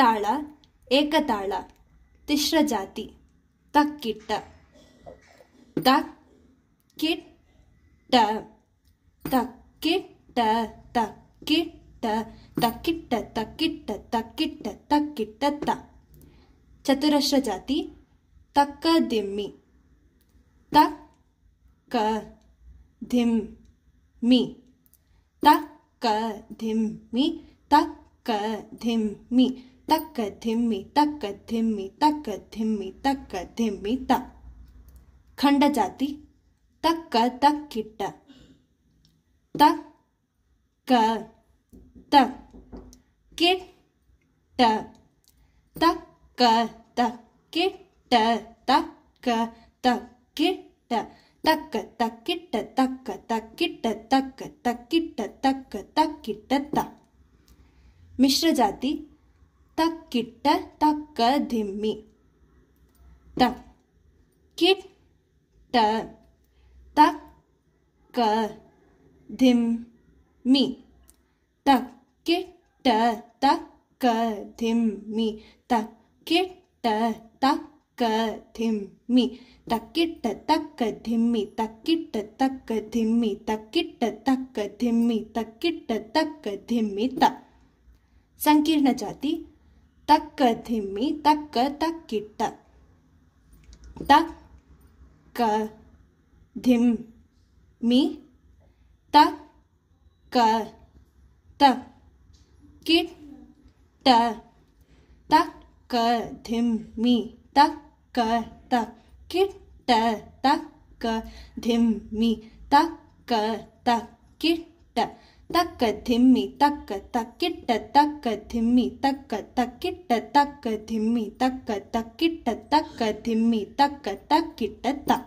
ತಾಳ ಏಕತಾಳ ತಿಶ್ರಜಾತಿ ತಕ್ಕಿಟ್ಟ ತಕ್ಕಿಟ್ಟ ತಕ್ಕಿಟ್ಟ ತಕ್ಕಿಟ್ಟ ತಕ್ಕಿಟ್ಟ ತಕ್ಕಿಟ್ಟ ತಕ್ಕಿಟ್ಟ ತಕ್ಕಿಟ್ಟ ತ ಚತುರಶ್ರ ಜಾತಿ ತಕ್ಕ ದಿಮ್ಮಿ ತಕ್ಕ ಧಿಮ್ಮಿ ತಕ್ಕ ಧಿಮ್ಮಿ ತಕ್ಕ ಧಿಮ್ಮಿ तक धिम्मी तक धिम्मी तक धिम्मी तक धिम्मी त खंड जाति तक तक किट्ट तक तक किट्ट तक तक किट्ट तक तक किट्ट तक तक किट्ट तक तक त मिश्र जाति தக்கிட்ட தக்க திம்மி ட கிட்ட தக்க திம்மி தக்கிட்ட தக்க திம்மி தக்கிட்ட தக்க திம்மி தக்கிட்ட தக்க திம்மி தக்கிட்ட தக்க திம்மி தக்கிட்ட தக்க திம்மி தக்கிட்ட தக்க திம்மி த संकीर्ण जाति தக்க திம்மி தக்க தக்கிட்ட தக்க திம்மி தக்க தக்கிட்ட தக்க திம்மி தக்க தக்கிட்ட தக்க திம்மி தக்க தக்கிட்ட तक धिम्मी तक तक किट तक धिम्मी तक तकिट किट तक धिम्मी तक तकिट किट तक धिम्मी तक तक किट तक